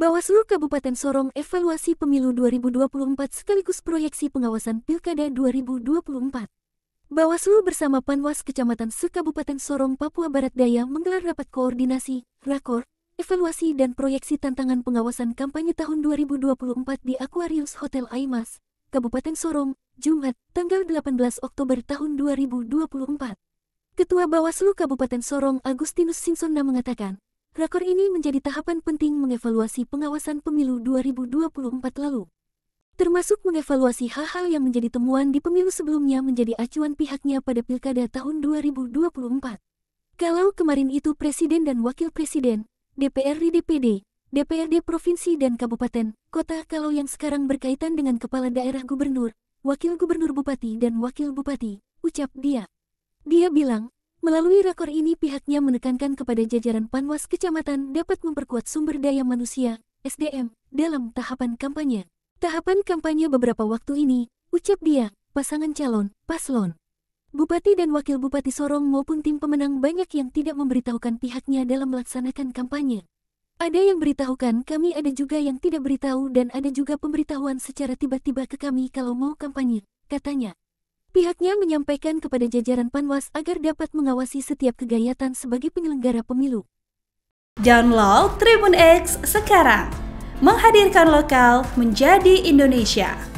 Bawaslu Kabupaten Sorong evaluasi pemilu 2024 sekaligus proyeksi pengawasan Pilkada 2024. Bawaslu bersama Panwas Kecamatan Sekabupaten Sorong Papua Barat Daya menggelar rapat koordinasi, rakor, evaluasi dan proyeksi tantangan pengawasan kampanye tahun 2024 di Aquarius Hotel Aimas, Kabupaten Sorong, Jumat, tanggal 18 Oktober tahun 2024. Ketua Bawaslu Kabupaten Sorong Agustinus Sinsona mengatakan, Rakor ini menjadi tahapan penting mengevaluasi pengawasan pemilu 2024 lalu. Termasuk mengevaluasi hal-hal yang menjadi temuan di pemilu sebelumnya menjadi acuan pihaknya pada pilkada tahun 2024. Kalau kemarin itu Presiden dan Wakil Presiden, DPRD DPD, DPRD Provinsi dan Kabupaten, Kota kalau yang sekarang berkaitan dengan Kepala Daerah Gubernur, Wakil Gubernur Bupati dan Wakil Bupati, ucap dia. Dia bilang, Melalui rakor ini pihaknya menekankan kepada jajaran Panwas Kecamatan dapat memperkuat sumber daya manusia, SDM, dalam tahapan kampanye. Tahapan kampanye beberapa waktu ini, ucap dia, pasangan calon, paslon. Bupati dan Wakil Bupati Sorong maupun tim pemenang banyak yang tidak memberitahukan pihaknya dalam melaksanakan kampanye. Ada yang beritahukan kami, ada juga yang tidak beritahu dan ada juga pemberitahuan secara tiba-tiba ke kami kalau mau kampanye, katanya. Pihaknya menyampaikan kepada jajaran Panwas agar dapat mengawasi setiap kegiatan sebagai penyelenggara pemilu. Download Tribun X sekarang. Menghadirkan lokal menjadi Indonesia.